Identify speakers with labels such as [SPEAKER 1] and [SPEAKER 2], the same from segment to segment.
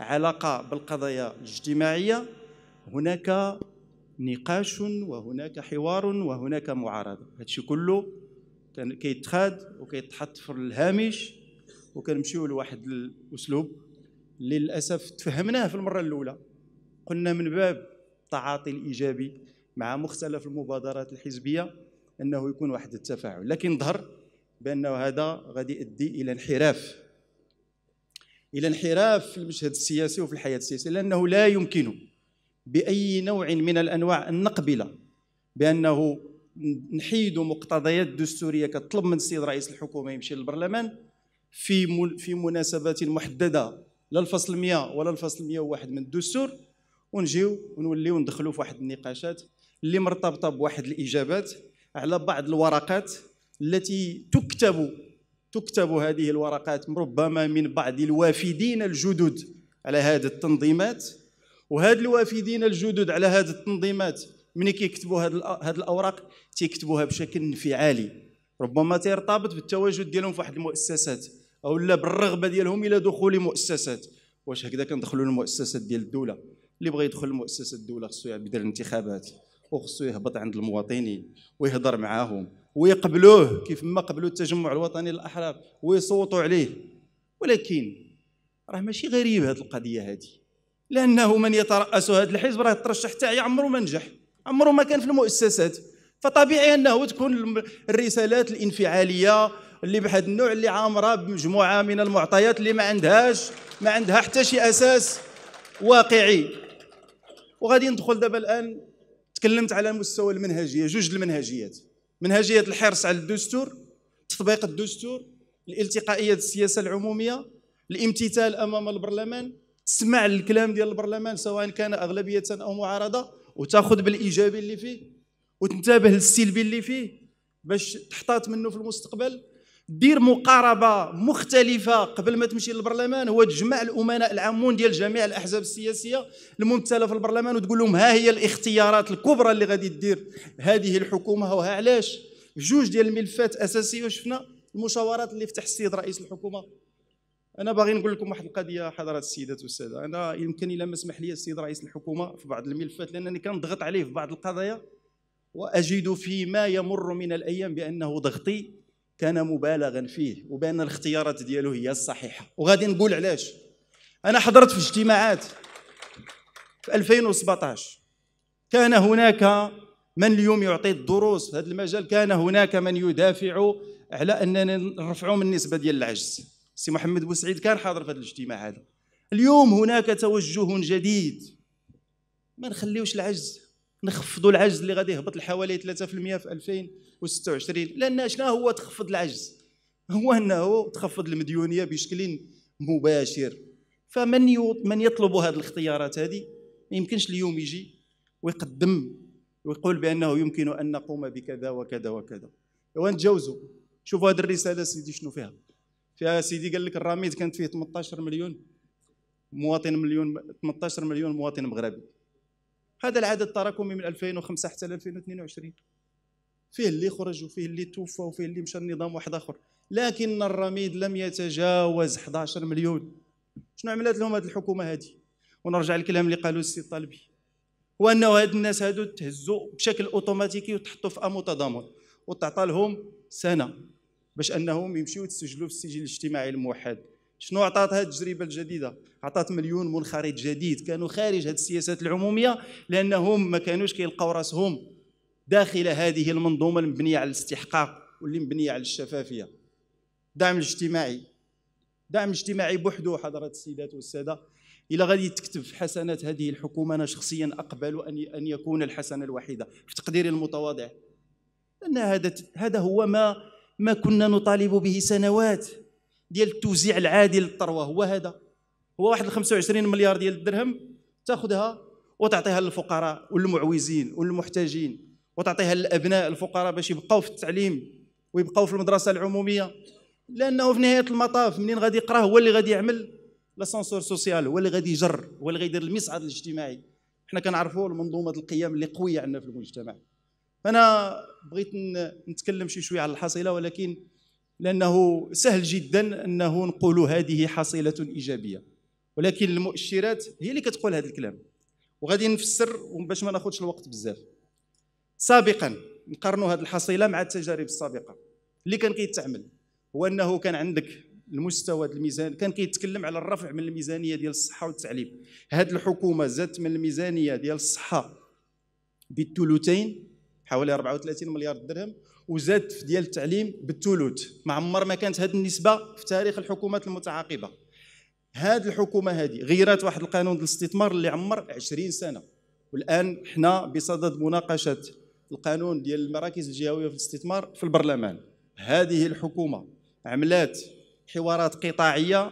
[SPEAKER 1] علاقة بالقضايا الاجتماعية هناك نقاش وهناك حوار وهناك معارضة هادشي كله كان كيتخاد وكيتحط في الهامش وكنمشيو لواحد الأسلوب للأسف تفهمناه في المرة الأولى قلنا من باب التعاطي الإيجابي مع مختلف المبادرات الحزبية أنه يكون واحد التفاعل لكن ظهر بأنه هذا غادي يؤدي إلى انحراف الى انحراف في المشهد السياسي وفي الحياه السياسيه لانه لا يمكن باي نوع من الانواع ان نقبل بانه نحيد مقتضيات دستوريه كطلب من السيد رئيس الحكومه يمشي للبرلمان في في مناسبات محدده لا الفصل 100 ولا الفصل 101 من الدستور ونجيو ونوليو ندخلوا في واحد النقاشات اللي مرتبطه بواحد الاجابات على بعض الورقات التي تكتب تكتب هذه الورقات ربما من بعض الوافدين الجدد على هذه التنظيمات وهاد الوافدين الجدد على هذه التنظيمات ملي كيكتبوا هذه الاوراق تيكتبوها بشكل انفعالي ربما تيرتبط بالتواجد ديالهم في واحد المؤسسات او لا بالرغبه ديالهم الى دخول مؤسسات واش هكذا كندخلوا للمؤسسات ديال الدوله اللي بغى يدخل لمؤسسه الدوله خصو يعبد الانتخابات وخصو يهبط عند المواطنين ويهضر معاهم ويقبلوه كيف ما قبلوا التجمع الوطني للاحرار ويصوتوا عليه ولكن راه ماشي غريب هذه القضيه هذه لانه من يتراس هذا الحزب راه ترشح حتى عمره ما نجح عمره ما كان في المؤسسات فطبيعي انه تكون الرسالات الانفعاليه اللي بحد النوع اللي عامره بمجموعه من المعطيات اللي ما عندهاش ما عندها حتى شي اساس واقعي وغادي ندخل دابا الان تكلمت على المستوى المنهجيه جوج المنهجيات منهجيه الحرص على الدستور تطبيق الدستور الالتقائيه السياسه العموميه الامتثال امام البرلمان تسمع الكلام ديال البرلمان سواء كان اغلبيه او معارضه وتاخذ بالايجابي اللي فيه وتنتبه للسلبي اللي فيه باش تحتاط منه في المستقبل دير مقاربه مختلفه قبل ما تمشي للبرلمان هو تجمع الامناء العامون ديال جميع الاحزاب السياسيه الممثله في البرلمان وتقول لهم ها هي الاختيارات الكبرى اللي غادي دير هذه الحكومه وها علاش جوج ديال الملفات اساسيه وشفنا المشاورات اللي فتح السيد رئيس الحكومه انا باغي نقول لكم واحد القضيه حضرات السيدات والساده انا يمكن الا ما سمح لي السيد رئيس الحكومه في بعض الملفات لانني كنضغط عليه في بعض القضايا واجد فيما يمر من الايام بانه ضغطي كان مبالغا فيه وبان الاختيارات ديالو هي الصحيحه وغادي نقول علاش انا حضرت في اجتماعات في 2017 كان هناك من اليوم يعطي الدروس في هذا المجال كان هناك من يدافع على اننا نرفعوا من النسبه ديال العجز سي محمد بوسعيد كان حاضر في هذا الاجتماع هذا اليوم هناك توجه جديد ما نخليوش العجز نخفضوا العجز اللي غادي يهبط لحوالي 3% في 2026 لان شنو هو تخفض العجز هو انه تخفض المديونيه بشكل مباشر فمن من يطلب هذه الاختيارات هذه ما يمكنش اليوم يجي ويقدم ويقول بانه يمكن ان نقوم بكذا وكذا وكذا ونتجاوزوا إيوه، شوفوا هذه الرساله سيدي شنو فيها فيها سيدي قال لك الراميد كانت فيه 18 مليون مواطن مليون 18 مليون مواطن مغربي هذا العدد تراكمي من 2005 حتى 2022 فيه اللي خرج وفيه اللي توفى وفيه اللي مشى لنظام واحد اخر لكن الرميد لم يتجاوز 11 مليون شنو عملت لهم هذه الحكومه هذه ونرجع للكلام اللي قالوا السي الطالبي هو انه هاد الناس هادو تهزوا بشكل اوتوماتيكي وتحطوا في امو تضامن وتعطى لهم سنه باش انهم يمشيو يتسجلوا في السجل الاجتماعي الموحد شنو عطات هذه التجربه الجديده عطات مليون منخرط جديد كانوا خارج هذه السياسات العموميه لانهم ما كانوش كيلقاو راسهم داخل هذه المنظومه المبنيه على الاستحقاق واللي مبنيه على الشفافيه دعم الاجتماعي دعم اجتماعي بوحده حضرات السيدات والساده الى غادي تكتب في حسنات هذه الحكومه انا شخصيا اقبل ان ان يكون الحسنه الوحيده في تقديري المتواضع لان هذا هذا هو ما ما كنا نطالب به سنوات ديال التوزيع العادل للثروه هو هذا هو واحد 25 مليار ديال الدرهم تاخذها وتعطيها للفقراء والمعوزين والمحتاجين وتعطيها للابناء الفقراء باش يبقاو في التعليم ويبقاو في المدرسه العموميه لانه في نهايه المطاف منين غادي يقرا هو اللي غادي يعمل لاسانسور سوسيال هو اللي غادي يجر هو اللي غيدير المصعد الاجتماعي حنا كنعرفوا المنظومه القيم اللي قويه عندنا في المجتمع فانا بغيت نتكلم شي شويه على الحصيله ولكن لأنه سهل جدا أنه نقول هذه حصيلة إيجابية ولكن المؤشرات هي اللي كتقول هذا الكلام وغادي نفسر باش ما ناخذش الوقت بزاف سابقا نقارنوا هذه الحصيله مع التجارب السابقه اللي كان كيتعمل هو انه كان عندك المستوى الميزان كان كيتكلم على الرفع من الميزانيه ديال الصحه والتعليم هذه الحكومه زادت من الميزانيه ديال الصحه بالثلثين حوالي 34 مليار درهم وزاد ديال التعليم بالثلث ما عمر ما كانت هذه النسبه في تاريخ الحكومات المتعاقبه هذه الحكومه هذه غيرات واحد القانون ديال الاستثمار اللي عمر 20 سنه والان حنا بصدد مناقشه القانون ديال المراكز الجهويه في الاستثمار في البرلمان هذه الحكومه عملات حوارات قطاعيه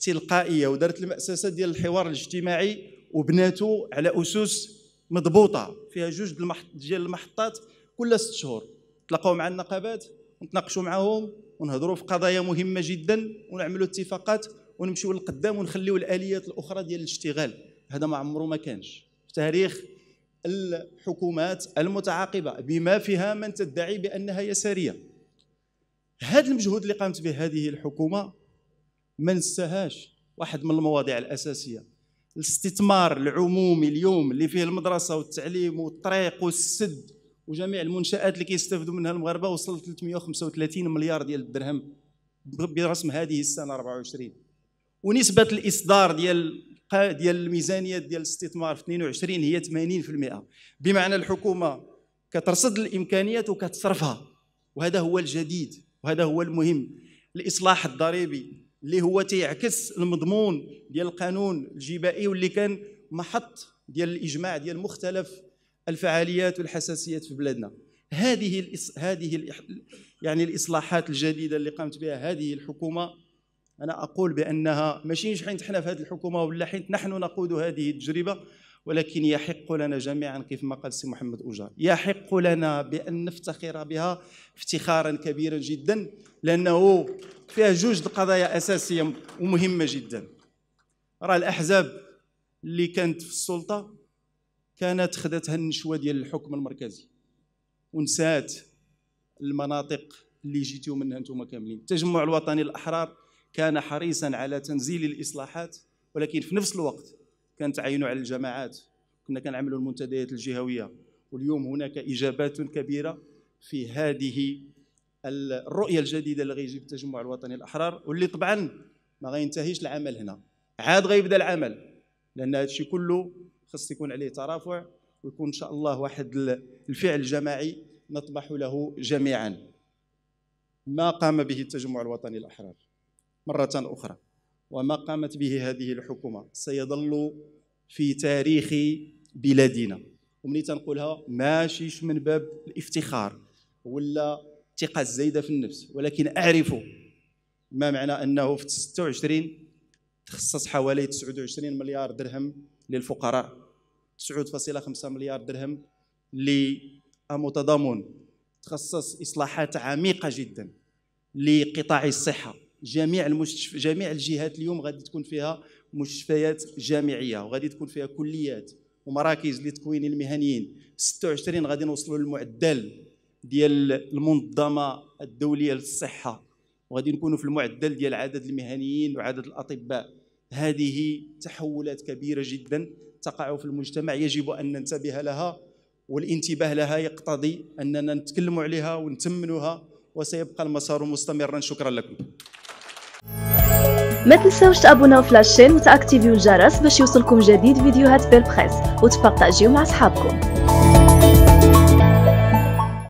[SPEAKER 1] تلقائيه ودارت المؤسسه ديال الحوار الاجتماعي وبناتو على اسس مضبوطه فيها جوج ديال المحطات كل ست شهور نتلاقاو مع النقابات ونتناقشوا معاهم ونهضروا في قضايا مهمه جدا ونعملوا اتفاقات ونمشيو للقدام ونخليو الاليات الاخرى ديال الاشتغال هذا ما عمره ما كانش في تاريخ الحكومات المتعاقبه بما فيها من تدعي بانها يساريه هذا المجهود اللي قامت به هذه الحكومه ما نساهاش واحد من المواضيع الاساسيه الاستثمار العمومي اليوم اللي فيه المدرسه والتعليم والطريق والسد وجميع المنشات اللي كيستافدوا منها المغاربه وصلت 335 مليار ديال الدرهم برسم هذه السنه 24 ونسبه الاصدار ديال ديال الميزانيه ديال الاستثمار في 22 هي 80% بمعنى الحكومه كترصد الامكانيات وكتصرفها وهذا هو الجديد وهذا هو المهم الاصلاح الضريبي اللي هو تيعكس المضمون ديال القانون الجبائي واللي كان محط ديال الاجماع ديال مختلف الفعاليات والحساسيات في بلادنا هذه الإص... هذه الإح... يعني الاصلاحات الجديده اللي قامت بها هذه الحكومه انا اقول بانها ماشي حينت حنا في هذه الحكومه ولا حينت نحن نقود هذه التجربه ولكن يحق لنا جميعا كيف ما قال سي محمد اوجار يحق لنا بان نفتخر بها افتخارا كبيرا جدا لانه فيها جوج قضايا اساسيه ومهمه جدا راه الاحزاب اللي كانت في السلطه كانت خدتها النشوه ديال الحكم المركزي ونسات المناطق اللي جيتوا منها انتم كاملين التجمع الوطني الاحرار كان حريصا على تنزيل الاصلاحات ولكن في نفس الوقت كان تعينوا على الجماعات كنا كنعملوا المنتديات الجهويه واليوم هناك اجابات كبيره في هذه الرؤيه الجديده اللي غيجي في التجمع الوطني الاحرار واللي طبعا ما غينتهيش العمل هنا عاد غيبدا العمل لان الشيء كله خص يكون عليه ترافع ويكون ان شاء الله واحد الفعل جماعي نطمح له جميعا ما قام به التجمع الوطني الاحرار مره اخرى وما قامت به هذه الحكومه سيظل في تاريخ بلادنا ومني تنقولها ماشيش من باب الافتخار ولا الثقه الزايده في النفس ولكن اعرف ما معنى انه في 26 تخصص حوالي 29 مليار درهم للفقراء 9.5 مليار درهم لمتضامن تخصص اصلاحات عميقه جدا لقطاع الصحه جميع المستشف... جميع الجهات اليوم غادي تكون فيها مستشفيات جامعيه وغادي تكون فيها كليات ومراكز لتكوين المهنيين 26 غادي نوصلوا للمعدل ديال المنظمه الدوليه للصحه وغادي نكونوا في المعدل ديال عدد المهنيين وعدد الاطباء هذه تحولات كبيره جدا تقع في المجتمع يجب ان ننتبه لها والانتباه لها يقتضي اننا نتكلم عليها ونتمنها وسيبقى المسار مستمرا شكرا لكم ما تنساوش تابوناو في لاشين وتاكتيفيو الجرس باش يوصلكم جديد فيديوهات بيل بريس وتبارطاجيو مع صحابكم